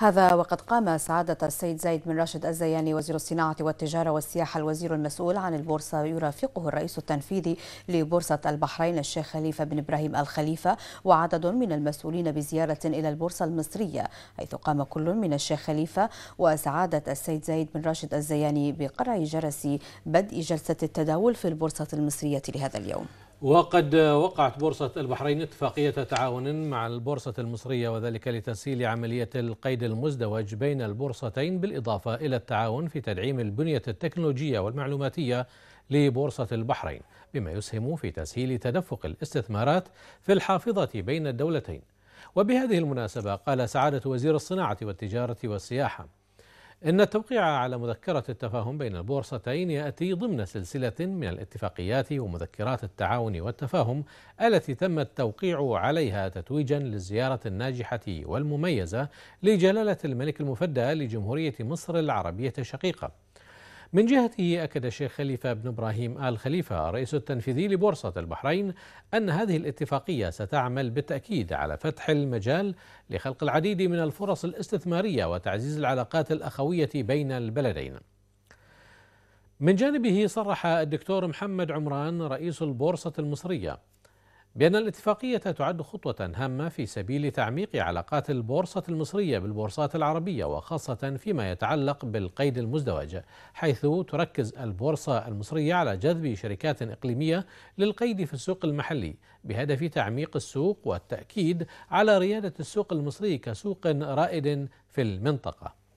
هذا وقد قام سعادة السيد زايد بن راشد الزياني وزير الصناعة والتجارة والسياحة الوزير المسؤول عن البورصة يرافقه الرئيس التنفيذي لبورصة البحرين الشيخ خليفة بن إبراهيم الخليفة وعدد من المسؤولين بزيارة إلى البورصة المصرية حيث قام كل من الشيخ خليفة وسعادة السيد زايد بن راشد الزياني بقرع جرس بدء جلسة التداول في البورصة المصرية لهذا اليوم وقد وقعت بورصة البحرين اتفاقية تعاون مع البورصة المصرية وذلك لتسهيل عملية القيد المزدوج بين البورصتين بالإضافة إلى التعاون في تدعيم البنية التكنولوجية والمعلوماتية لبورصة البحرين بما يسهم في تسهيل تدفق الاستثمارات في الحافظة بين الدولتين وبهذه المناسبة قال سعادة وزير الصناعة والتجارة والسياحة إن التوقيع على مذكرة التفاهم بين البورصتين يأتي ضمن سلسلة من الاتفاقيات ومذكرات التعاون والتفاهم التي تم التوقيع عليها تتويجا للزيارة الناجحة والمميزة لجلالة الملك المفدى لجمهورية مصر العربية الشقيقة من جهته أكد الشيخ خليفة بن إبراهيم آل خليفة رئيس التنفيذي لبورصة البحرين أن هذه الاتفاقية ستعمل بالتأكيد على فتح المجال لخلق العديد من الفرص الاستثمارية وتعزيز العلاقات الأخوية بين البلدين من جانبه صرح الدكتور محمد عمران رئيس البورصة المصرية بأن الاتفاقية تعد خطوة هامة في سبيل تعميق علاقات البورصة المصرية بالبورصات العربية وخاصة فيما يتعلق بالقيد المزدوج حيث تركز البورصة المصرية على جذب شركات إقليمية للقيد في السوق المحلي بهدف تعميق السوق والتأكيد على ريادة السوق المصري كسوق رائد في المنطقة